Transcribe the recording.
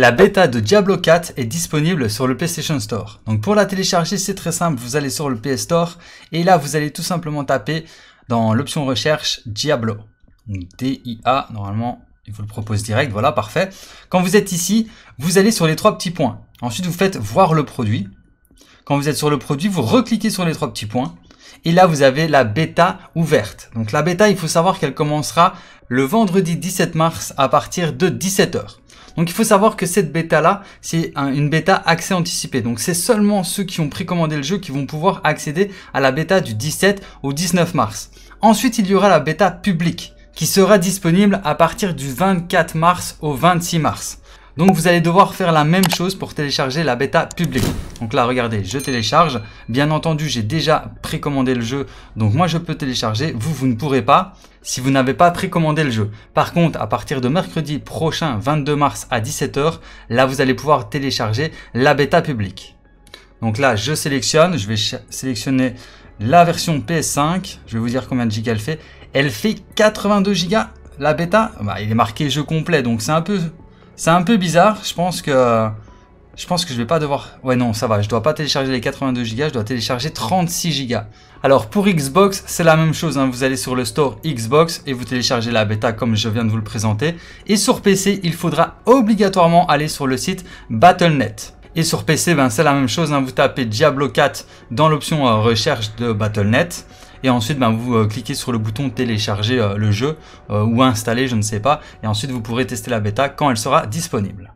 La bêta de Diablo 4 est disponible sur le PlayStation Store. Donc pour la télécharger, c'est très simple, vous allez sur le PS Store et là vous allez tout simplement taper dans l'option recherche Diablo. D-I-A, normalement il vous le propose direct, voilà, parfait. Quand vous êtes ici, vous allez sur les trois petits points. Ensuite vous faites voir le produit. Quand vous êtes sur le produit, vous recliquez sur les trois petits points. Et là, vous avez la bêta ouverte. Donc la bêta, il faut savoir qu'elle commencera le vendredi 17 mars à partir de 17h. Donc il faut savoir que cette bêta-là, c'est une bêta accès anticipé. Donc c'est seulement ceux qui ont précommandé le jeu qui vont pouvoir accéder à la bêta du 17 au 19 mars. Ensuite, il y aura la bêta publique qui sera disponible à partir du 24 mars au 26 mars. Donc vous allez devoir faire la même chose pour télécharger la bêta publique. Donc là, regardez, je télécharge. Bien entendu, j'ai déjà précommandé le jeu, donc moi je peux télécharger. Vous, vous ne pourrez pas si vous n'avez pas précommandé le jeu. Par contre, à partir de mercredi prochain, 22 mars à 17h, là vous allez pouvoir télécharger la bêta publique. Donc là, je sélectionne, je vais sélectionner la version PS5. Je vais vous dire combien de gigas elle fait. Elle fait 82 gigas. La bêta, bah, il est marqué jeu complet, donc c'est un peu c'est un peu bizarre, je pense que... Je pense que je vais pas devoir... Ouais non, ça va, je dois pas télécharger les 82 Go, je dois télécharger 36 Go. Alors pour Xbox, c'est la même chose, hein, vous allez sur le store Xbox et vous téléchargez la bêta comme je viens de vous le présenter. Et sur PC, il faudra obligatoirement aller sur le site Battle.net. Et sur PC, ben, c'est la même chose, hein. vous tapez Diablo 4 dans l'option euh, recherche de Battle.net et ensuite ben, vous euh, cliquez sur le bouton télécharger euh, le jeu ou installer, je ne sais pas, et ensuite vous pourrez tester la bêta quand elle sera disponible.